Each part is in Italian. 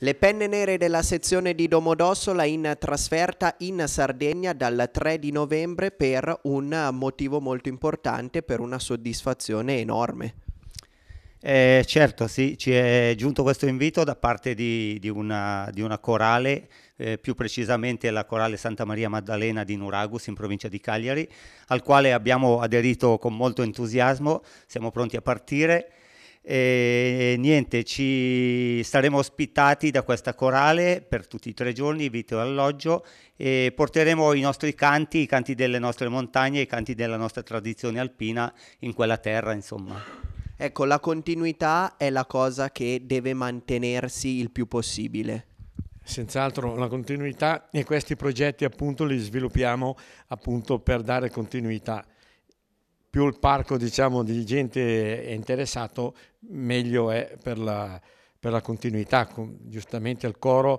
Le penne nere della sezione di Domodossola in trasferta in Sardegna dal 3 di novembre per un motivo molto importante, per una soddisfazione enorme. Eh, certo, sì, ci è giunto questo invito da parte di, di, una, di una, corale, eh, più precisamente la corale Santa Maria Maddalena di Nuragus in provincia di Cagliari, al quale abbiamo aderito con molto entusiasmo, siamo pronti a partire. E niente, ci saremo ospitati da questa corale per tutti i tre giorni, vitto e alloggio, e porteremo i nostri canti, i canti delle nostre montagne, i canti della nostra tradizione alpina in quella terra, insomma. Ecco, la continuità è la cosa che deve mantenersi il più possibile. Senz'altro la continuità e questi progetti appunto li sviluppiamo appunto per dare continuità più il parco diciamo, di gente è interessato, meglio è per la, per la continuità. Giustamente il coro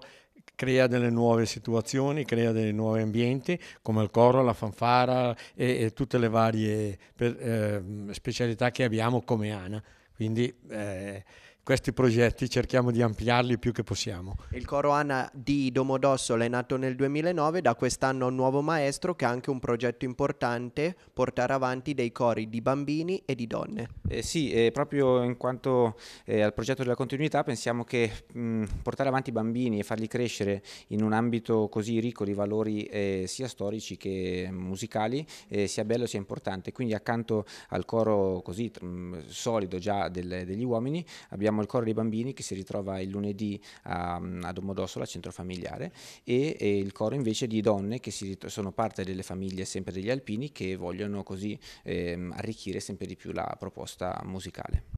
crea delle nuove situazioni, crea dei nuovi ambienti come il coro, la fanfara e, e tutte le varie per, eh, specialità che abbiamo come ANA. Quindi eh, questi progetti cerchiamo di ampliarli il più che possiamo. Il coro Anna di Domodossola è nato nel 2009, da quest'anno ha un nuovo maestro che ha anche un progetto importante, portare avanti dei cori di bambini e di donne. Eh sì, eh, proprio in quanto eh, al progetto della continuità pensiamo che mh, mm, portare avanti i bambini e farli crescere in un ambito così ricco di valori eh, sia storici che musicali eh, sia bello sia importante. Quindi accanto al coro così mh, mm, solido già del, degli uomini abbiamo abbiamo il coro dei bambini che si ritrova il lunedì a, a Domodossola, centro familiare, e, e, il coro invece di donne che ritro- sono parte delle famiglie sempre degli alpini che vogliono così ehm, arricchire sempre di più la proposta musicale.